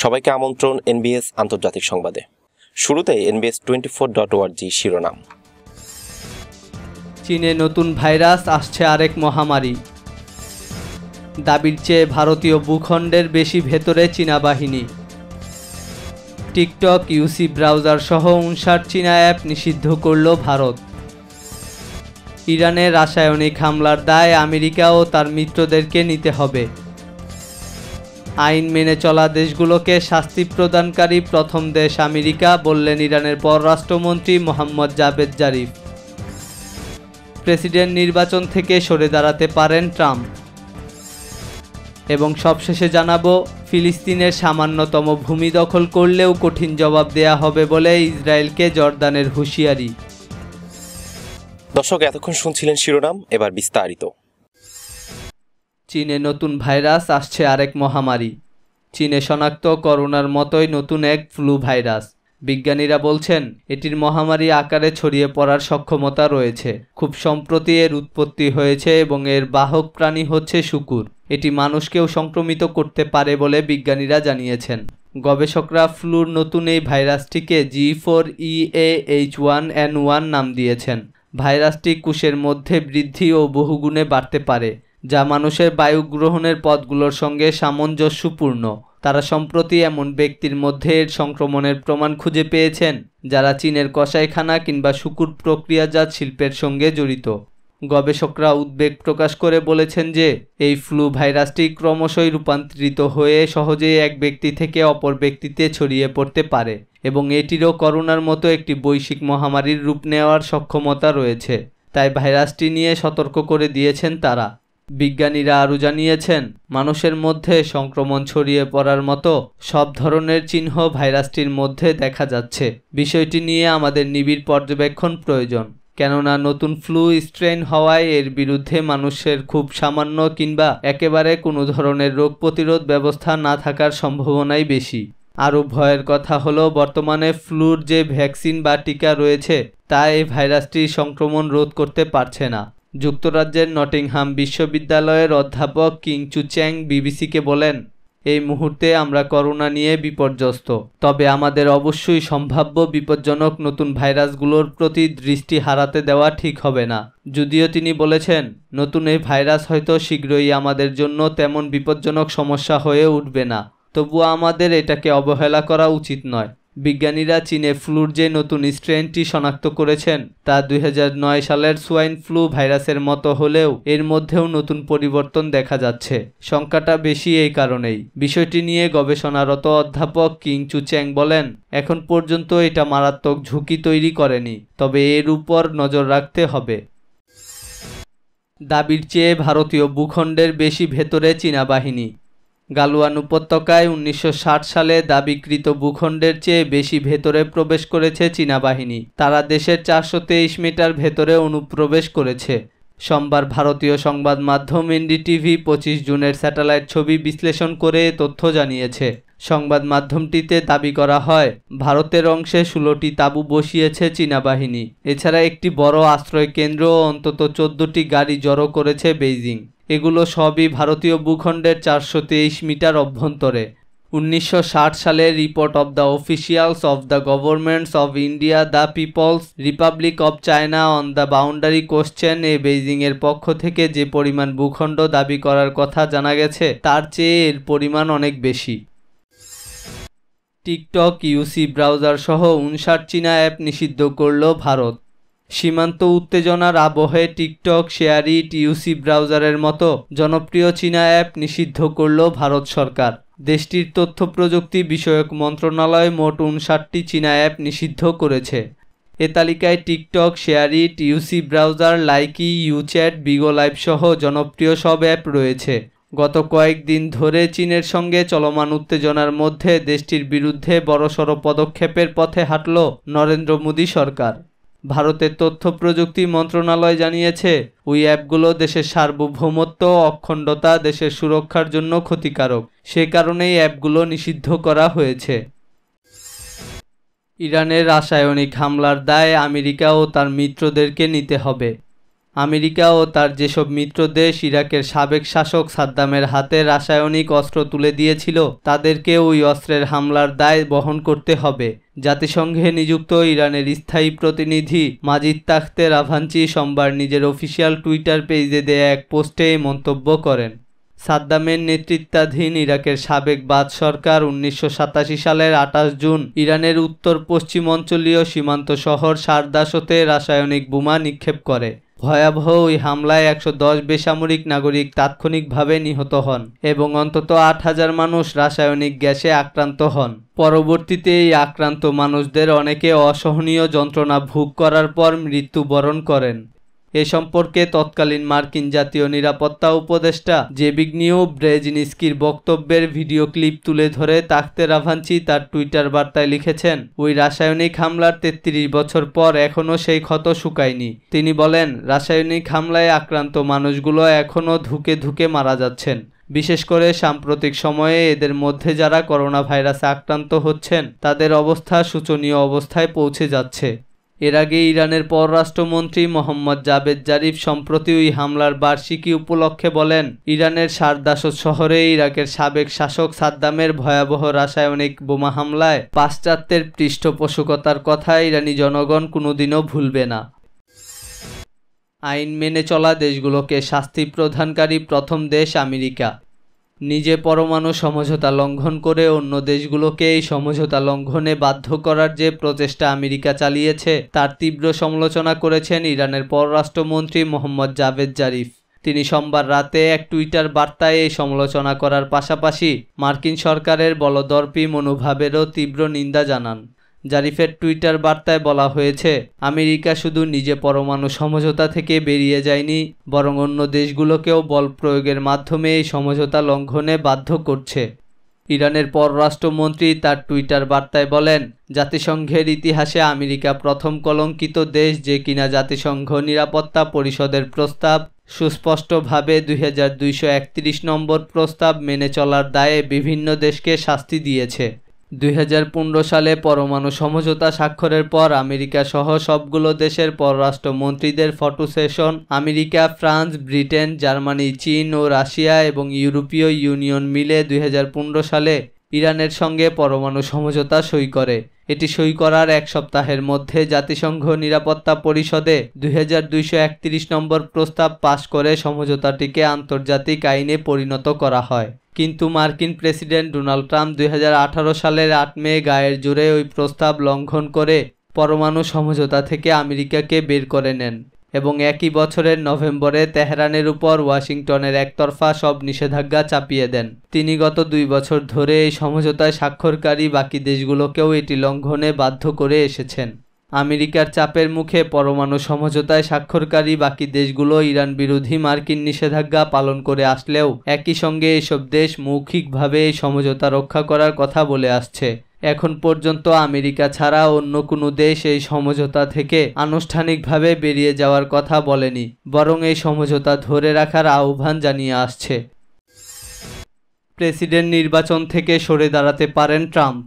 সবাইকে আমন্ত্রণ এনবিএস আন্তর্জাতিক সংবাদে শুরুতে এনবিএস টোয়েন্টি ফোর ডট ওয়ার্জি শিরোনাম চীনে নতুন ভাইরাস আসছে আরেক মহামারী দাবির চেয়ে ভারতীয় ভূখণ্ডের বেশি ভেতরে চীনা বাহিনী টিকটক ইউসি ব্রাউজার সহ উনষাট চীনা অ্যাপ নিষিদ্ধ করল ভারত ইরানের রাসায়নিক হামলার দায় আমেরিকা ও তার মিত্রদেরকে নিতে হবে আইন মেনে চলা দেশগুলোকে শাস্তি প্রদানকারী প্রথম দেশ আমেরিকা বললেন ইরানের পররাষ্ট্রমন্ত্রী মোহাম্মদ জাবেদ জারিফ প্রেসিডেন্ট নির্বাচন থেকে সরে দাঁড়াতে পারেন ট্রাম্প এবং সবশেষে জানাবো ফিলিস্তিনের সামান্যতম ভূমি দখল করলেও কঠিন জবাব দেয়া হবে বলে ইসরায়েলকে জর্দানের হুঁশিয়ারি দর্শক এতক্ষণ শুনছিলেন শিরোনাম এবার বিস্তারিত চীনে নতুন ভাইরাস আসছে আরেক মহামারী চীনে শনাক্ত করোনার মতোই নতুন এক ফ্লু ভাইরাস বিজ্ঞানীরা বলছেন এটির মহামারী আকারে ছড়িয়ে পড়ার সক্ষমতা রয়েছে খুব সম্প্রতি এর উৎপত্তি হয়েছে এবং এর বাহক প্রাণী হচ্ছে শুকুর এটি মানুষকেও সংক্রমিত করতে পারে বলে বিজ্ঞানীরা জানিয়েছেন গবেষকরা ফ্লুর নতুন এই ভাইরাসটিকে G four E A H one N one নাম দিয়েছেন ভাইরাসটি কুশের মধ্যে বৃদ্ধি ও বহুগুণে বাড়তে পারে যা মানুষের বায়ু গ্রহণের পথগুলোর সঙ্গে সামঞ্জস্যপূর্ণ তারা সম্প্রতি এমন ব্যক্তির মধ্যে সংক্রমণের প্রমাণ খুঁজে পেয়েছেন যারা চীনের কষাইখানা কিংবা শুকুর প্রক্রিয়াজাত শিল্পের সঙ্গে জড়িত গবেষকরা উদ্বেগ প্রকাশ করে বলেছেন যে এই ফ্লু ভাইরাসটি ক্রমশই রূপান্তরিত হয়ে সহজেই এক ব্যক্তি থেকে অপর ব্যক্তিতে ছড়িয়ে পড়তে পারে এবং এটিরও করোনার মতো একটি বৈশ্বিক মহামারীর রূপ নেওয়ার সক্ষমতা রয়েছে তাই ভাইরাসটি নিয়ে সতর্ক করে দিয়েছেন তারা বিজ্ঞানীরা আরও জানিয়েছেন মানুষের মধ্যে সংক্রমণ ছড়িয়ে পড়ার মতো সব ধরনের চিহ্ন ভাইরাসটির মধ্যে দেখা যাচ্ছে বিষয়টি নিয়ে আমাদের নিবিড় পর্যবেক্ষণ প্রয়োজন কেননা নতুন ফ্লু স্ট্রেন হওয়ায় এর বিরুদ্ধে মানুষের খুব সামান্য কিংবা একেবারে কোনো ধরনের রোগ প্রতিরোধ ব্যবস্থা না থাকার সম্ভাবনাই বেশি আরও ভয়ের কথা হলো বর্তমানে ফ্লুর যে ভ্যাকসিন বা টিকা রয়েছে তা এই ভাইরাসটির সংক্রমণ রোধ করতে পারছে না যুক্তরাজ্যের নটিংহাম বিশ্ববিদ্যালয়ের অধ্যাপক কিং চুচ্যাং বিবিসিকে বলেন এই মুহূর্তে আমরা করোনা নিয়ে বিপর্যস্ত তবে আমাদের অবশ্যই সম্ভাব্য বিপজ্জনক নতুন ভাইরাসগুলোর প্রতি দৃষ্টি হারাতে দেওয়া ঠিক হবে না যদিও তিনি বলেছেন নতুন এই ভাইরাস হয়তো শীঘ্রই আমাদের জন্য তেমন বিপজ্জনক সমস্যা হয়ে উঠবে না তবুও আমাদের এটাকে অবহেলা করা উচিত নয় বিজ্ঞানীরা চীনে ফ্লুর যে নতুন স্ট্রেনটি শনাক্ত করেছেন তা দুই সালের সোয়াইন ফ্লু ভাইরাসের মতো হলেও এর মধ্যেও নতুন পরিবর্তন দেখা যাচ্ছে সংখ্যাটা বেশি এই কারণেই বিষয়টি নিয়ে গবেষণারত অধ্যাপক কিং চ্যাং বলেন এখন পর্যন্ত এটা মারাত্মক ঝুঁকি তৈরি করেনি তবে এর উপর নজর রাখতে হবে দাবির চেয়ে ভারতীয় ভূখণ্ডের বেশি ভেতরে চীনা বাহিনী গালুয়ান উপত্যকায় উনিশশো সালে দাবিকৃত ভূখণ্ডের চেয়ে বেশি ভেতরে প্রবেশ করেছে চীনা বাহিনী তারা দেশের চারশো মিটার ভেতরে অনুপ্রবেশ করেছে সোমবার ভারতীয় সংবাদ মাধ্যম এনডিটিভি পঁচিশ জুনের স্যাটেলাইট ছবি বিশ্লেষণ করে তথ্য জানিয়েছে সংবাদ মাধ্যমটিতে দাবি করা হয় ভারতের অংশে ষোলোটি তাঁবু বসিয়েছে চীনা বাহিনী এছাড়া একটি বড় আশ্রয় কেন্দ্র ও অন্তত চোদ্দটি গাড়ি জড়ো করেছে বেইজিং এগুলো সবই ভারতীয় ভূখণ্ডের চারশো মিটার অভ্যন্তরে উনিশশো সালের report of the officials of the governments of India the people's republic of China on the boundary question এ বেইজিংয়ের পক্ষ থেকে যে পরিমাণ ভূখণ্ড দাবি করার কথা জানা গেছে তার চেয়ে এর পরিমাণ অনেক বেশি টিকটক ইউসি ব্রাউজার সহ উনষাট চীনা অ্যাপ নিষিদ্ধ করল ভারত সীমান্ত উত্তেজনার আবহে টিকটক শেয়ারি টিউসি ব্রাউজারের মতো জনপ্রিয় চীনা অ্যাপ নিষিদ্ধ করল ভারত সরকার দেশটির তথ্য প্রযুক্তি বিষয়ক মন্ত্রণালয় মোট উনষাটটি চীনা অ্যাপ নিষিদ্ধ করেছে এ তালিকায় টিকটক শেয়ারি টিউসি browser Likee WeChat Bigo Live সহ জনপ্রিয় সব অ্যাপ রয়েছে গত কয়েকদিন ধরে চীনের সঙ্গে চলমান উত্তেজনার মধ্যে দেশটির বিরুদ্ধে বড়সড় পদক্ষেপের পথে হাঁটল নরেন্দ্র মোদী সরকার ভারতের তথ্য প্রযুক্তি মন্ত্রণালয় জানিয়েছে ওই অ্যাপগুলো দেশের সার্বভৌমত্ব অখণ্ডতা দেশের সুরক্ষার জন্য ক্ষতিকারক সে কারণেই অ্যাপগুলো নিষিদ্ধ করা হয়েছে ইরানের রাসায়নিক হামলার দায় আমেরিকা ও তার মিত্রদেরকে নিতে হবে আমেরিকা ও তার যেসব মিত্র দেশ ইরাকের সাবেক শাসক সাদ্দামের হাতে রাসায়নিক অস্ত্র তুলে দিয়েছিল তাদেরকে ওই অস্ত্রের হামলার দায় বহন করতে হবে জাতিসংঘে নিযুক্ত ইরানের স্থায়ী প্রতিনিধি মাজিদ তাখতে রাভাঞ্চি সোমবার নিজের অফিসিয়াল টুইটার পেজে দেয়া এক পোস্টে মন্তব্য করেন সাদ্দামের নেতৃত্বাধীন ইরাকের সাবেক বাদ সরকার উনিশশো সালের আঠাশ জুন ইরানের উত্তর পশ্চিমাঞ্চলীয় সীমান্ত শহর সারদাসতে রাসায়নিক বোমা নিক্ষেপ করে ভয়াবহ ওই হামলায় একশো দশ বেসামরিক নাগরিক তাৎক্ষণিকভাবে নিহত হন এবং অন্তত আট হাজার মানুষ রাসায়নিক গ্যাসে আক্রান্ত হন পরবর্তীতে এই আক্রান্ত মানুষদের অনেকে অসহনীয় যন্ত্রণা ভোগ করার পর মৃত্যুবরণ করেন এ সম্পর্কে তৎকালীন মার্কিন জাতীয় নিরাপত্তা উপদেষ্টা জেবিগনিও ব্রেজনিস্কির বক্তব্যের ভিডিও ক্লিপ তুলে ধরে তাখতে রাভাঞ্চি তার টুইটার বার্তায় লিখেছেন ওই রাসায়নিক হামলার তেত্রিশ বছর পর এখনও সেই ক্ষত শুকায়নি তিনি বলেন রাসায়নিক হামলায় আক্রান্ত মানুষগুলো এখনও ধুকে ধুকে মারা যাচ্ছেন বিশেষ করে সাম্প্রতিক সময়ে এদের মধ্যে যারা করোনা ভাইরাসে আক্রান্ত হচ্ছেন তাদের অবস্থা শোচনীয় অবস্থায় পৌঁছে যাচ্ছে এর আগে ইরানের পররাষ্ট্রমন্ত্রী মোহাম্মদ জাবেদ জারিফ সম্প্রতি ওই হামলার বার্ষিকী উপলক্ষে বলেন ইরানের সারদাসত শহরে ইরাকের সাবেক শাসক সাদ্দামের ভয়াবহ রাসায়নিক বোমা হামলায় পাশ্চাত্যের পৃষ্ঠপোষকতার কথা ইরানি জনগণ কোনোদিনও ভুলবে না আইন মেনে চলা দেশগুলোকে শাস্তি প্রদানকারী প্রথম দেশ আমেরিকা নিজে পরমাণু সমঝোতা লঙ্ঘন করে অন্য দেশগুলোকে এই সমঝোতা লঙ্ঘনে বাধ্য করার যে প্রচেষ্টা আমেরিকা চালিয়েছে তার তীব্র সমালোচনা করেছেন ইরানের পররাষ্ট্রমন্ত্রী মোহাম্মদ জাভেদ জারিফ তিনি সোমবার রাতে এক টুইটার বার্তায় এই সমালোচনা করার পাশাপাশি মার্কিন সরকারের বলদর্পী মনোভাবেরও তীব্র নিন্দা জানান জারিফের টুইটার বার্তায় বলা হয়েছে আমেরিকা শুধু নিজে পরমাণু সমঝোতা থেকে বেরিয়ে যায়নি বরং অন্য দেশগুলোকেও বল প্রয়োগের মাধ্যমে এই সমঝোতা লঙ্ঘনে বাধ্য করছে ইরানের পররাষ্ট্রমন্ত্রী তার টুইটার বার্তায় বলেন জাতিসংঘের ইতিহাসে আমেরিকা প্রথম কলঙ্কিত দেশ যে কিনা জাতিসংঘ নিরাপত্তা পরিষদের প্রস্তাব সুস্পষ্টভাবে দুই নম্বর প্রস্তাব মেনে চলার দায়ে বিভিন্ন দেশকে শাস্তি দিয়েছে দুই সালে পরমাণু সমঝোতা স্বাক্ষরের পর আমেরিকা সহ সবগুলো দেশের পররাষ্ট্রমন্ত্রীদের photo session America France Britain Germany চীন ও রাশিয়া এবং ইউরোপীয় ইউনিয়ন মিলে দুই সালে ইরানের সঙ্গে পরমাণু সমঝোতা সই করে এটি সই করার এক সপ্তাহের মধ্যে জাতিসংঘ নিরাপত্তা পরিষদে দুই নম্বর প্রস্তাব পাশ করে সমঝোতাটিকে আন্তর্জাতিক আইনে পরিণত করা হয় কিন্তু মার্কিন প্রেসিডেন্ট ডোনাল্ড ট্রাম্প দুই সালের আট মে গায়ের জোরে ওই প্রস্তাব লঙ্ঘন করে পরমাণু সমঝোতা থেকে আমেরিকাকে বের করে নেন এবং একই বছরের নভেম্বরে তেহরানের উপর ওয়াশিংটনের একতরফা সব নিষেধাজ্ঞা চাপিয়ে দেন তিনি গত দুই বছর ধরে এই সমঝোতায় স্বাক্ষরকারী বাকি দেশগুলোকেও এটি লঙ্ঘনে বাধ্য করে এসেছেন আমেরিকার চাপের মুখে পরমাণু সমঝোতায় স্বাক্ষরকারী বাকি দেশগুলো ইরান বিরোধী মার্কিন নিষেধাজ্ঞা পালন করে আসলেও একই সঙ্গে এসব দেশ মৌখিকভাবে এই সমঝোতা রক্ষা করার কথা বলে আসছে এখন পর্যন্ত আমেরিকা ছাড়া অন্য কোনো দেশ এই সমঝোতা থেকে আনুষ্ঠানিকভাবে বেরিয়ে যাওয়ার কথা বলেনি বরং এই সমঝোতা ধরে রাখার আহ্বান জানিয়ে আসছে প্রেসিডেন্ট নির্বাচন থেকে সরে দাঁড়াতে পারেন ট্রাম্প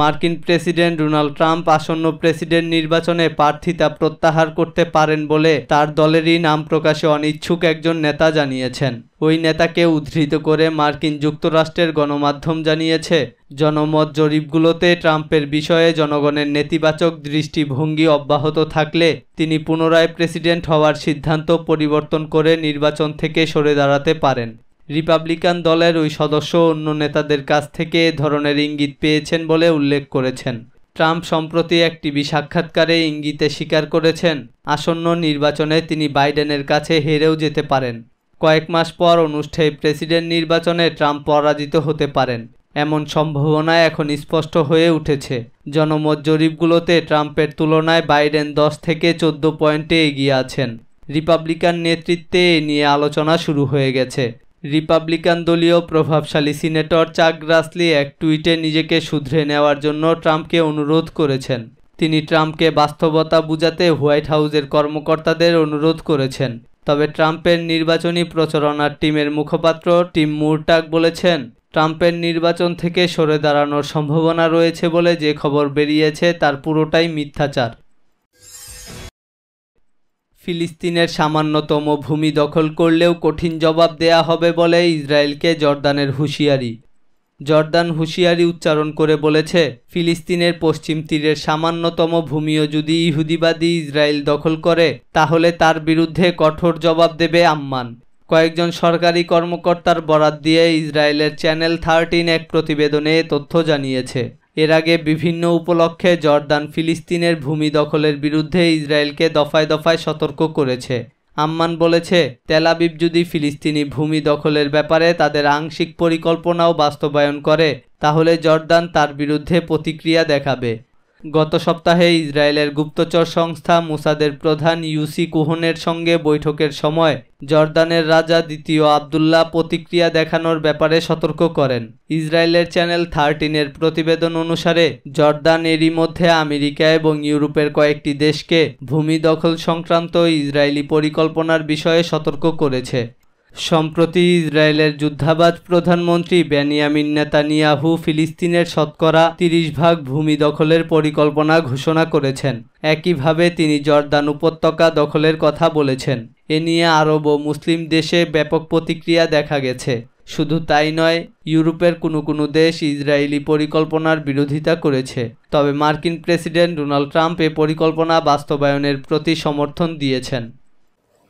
মার্কিন প্রেসিডেন্ট ডোনাল্ড ট্রাম্প আসন্ন প্রেসিডেন্ট নির্বাচনে প্রার্থিতা প্রত্যাহার করতে পারেন বলে তার দলেরই নাম প্রকাশে অনিচ্ছুক একজন নেতা জানিয়েছেন ওই নেতাকে উদ্ধৃত করে মার্কিন যুক্তরাষ্ট্রের গণমাধ্যম জানিয়েছে জনমত জরিপগুলোতে ট্রাম্পের বিষয়ে জনগণের নেতিবাচক দৃষ্টিভঙ্গি অব্যাহত থাকলে তিনি পুনরায় প্রেসিডেন্ট হওয়ার সিদ্ধান্ত পরিবর্তন করে নির্বাচন থেকে সরে দাঁড়াতে পারেন রিপাবলিকান দলের ওই সদস্য অন্য নেতাদের কাছ থেকে এ ধরনের ইঙ্গিত পেয়েছেন বলে উল্লেখ করেছেন ট্রাম্প সম্প্রতি এক টিভি সাক্ষাৎকারে ইঙ্গিতে স্বীকার করেছেন আসন্ন নির্বাচনে তিনি বাইডেনের কাছে হেরেও যেতে পারেন কয়েক মাস পর অনুষ্ঠেয় প্রেসিডেন্ট নির্বাচনে ট্রাম্প পরাজিত হতে পারেন এমন সম্ভাবনা এখন স্পষ্ট হয়ে উঠেছে জনমত জরিপগুলোতে ট্রাম্পের তুলনায় বাইডেন দশ থেকে চোদ্দ পয়েন্টে এগিয়ে আছেন রিপাবলিকান নেতৃত্বে এ নিয়ে আলোচনা শুরু হয়ে গেছে রিপাবলিকান দলীয় প্রভাবশালী সিনেটর চাক গ্রাসলি এক টুইটে নিজেকে শুধরে নেওয়ার জন্য ট্রাম্পকে অনুরোধ করেছেন তিনি ট্রাম্পকে বাস্তবতা বুঝাতে হোয়াইট হাউজের কর্মকর্তাদের অনুরোধ করেছেন তবে ট্রাম্পের নির্বাচনী প্রচারণার টিমের মুখপাত্র টিম মুরটাক বলেছেন ট্রাম্পের নির্বাচন থেকে সরে দাঁড়ানোর সম্ভাবনা রয়েছে বলে যে খবর বেরিয়েছে তার পুরোটাই মিথ্যাচার ফিলিস্তিনের সামান্যতম ভূমি দখল করলেও কঠিন জবাব দেয়া হবে বলে ইসরায়েলকে জর্দানের হুঁশিয়ারি জর্দান হুঁশিয়ারি উচ্চারণ করে বলেছে ফিলিস্তিনের পশ্চিম তীরের সামান্যতম ভূমিও যদি ইহুদিবাদী ইসরায়েল দখল করে তাহলে তার বিরুদ্ধে কঠোর জবাব দেবে আম্মান কয়েকজন সরকারি কর্মকর্তার বরাত দিয়ে ইসরায়েলের চ্যানেল থার্টিন এক প্রতিবেদনে তথ্য জানিয়েছে এর আগে বিভিন্ন উপলক্ষে জর্দান ফিলিস্তিনের ভূমি দখলের বিরুদ্ধে ইসরায়েলকে দফায় দফায় সতর্ক করেছে আম্মান বলেছে তেলাবিব যদি ফিলিস্তিনি ভূমি দখলের ব্যাপারে তাদের আংশিক পরিকল্পনাও বাস্তবায়ন করে তাহলে জর্দান তার বিরুদ্ধে প্রতিক্রিয়া দেখাবে গত সপ্তাহে ইসরায়েলের গুপ্তচর সংস্থা মুসাদের প্রধান ইউসি কুহনের সঙ্গে বৈঠকের সময় জর্দানের রাজা দ্বিতীয় আবদুল্লাহ প্রতিক্রিয়া দেখানোর ব্যাপারে সতর্ক করেন ইসরায়েলের চ্যানেল থার্টিনের প্রতিবেদন অনুসারে জর্দান এরই মধ্যে আমেরিকা এবং ইউরোপের কয়েকটি দেশকে ভূমি দখল সংক্রান্ত ইসরায়েলি পরিকল্পনার বিষয়ে সতর্ক করেছে সম্প্রতি ইসরায়েলের যুদ্ধাবাজ প্রধানমন্ত্রী বেনিয়ামিন নেতানিয়াহু ফিলিস্তিনের শতকরা তিরিশ ভাগ ভূমি দখলের পরিকল্পনা ঘোষণা করেছেন একইভাবে তিনি জর্দান উপত্যকা দখলের কথা বলেছেন এ নিয়ে আরব ও মুসলিম দেশে ব্যাপক প্রতিক্রিয়া দেখা গেছে শুধু তাই নয় ইউরোপের কোনো কোনো দেশ ইসরায়েলি পরিকল্পনার বিরোধিতা করেছে তবে মার্কিন প্রেসিডেন্ট ডোনাল্ড ট্রাম্প এ পরিকল্পনা বাস্তবায়নের প্রতি সমর্থন দিয়েছেন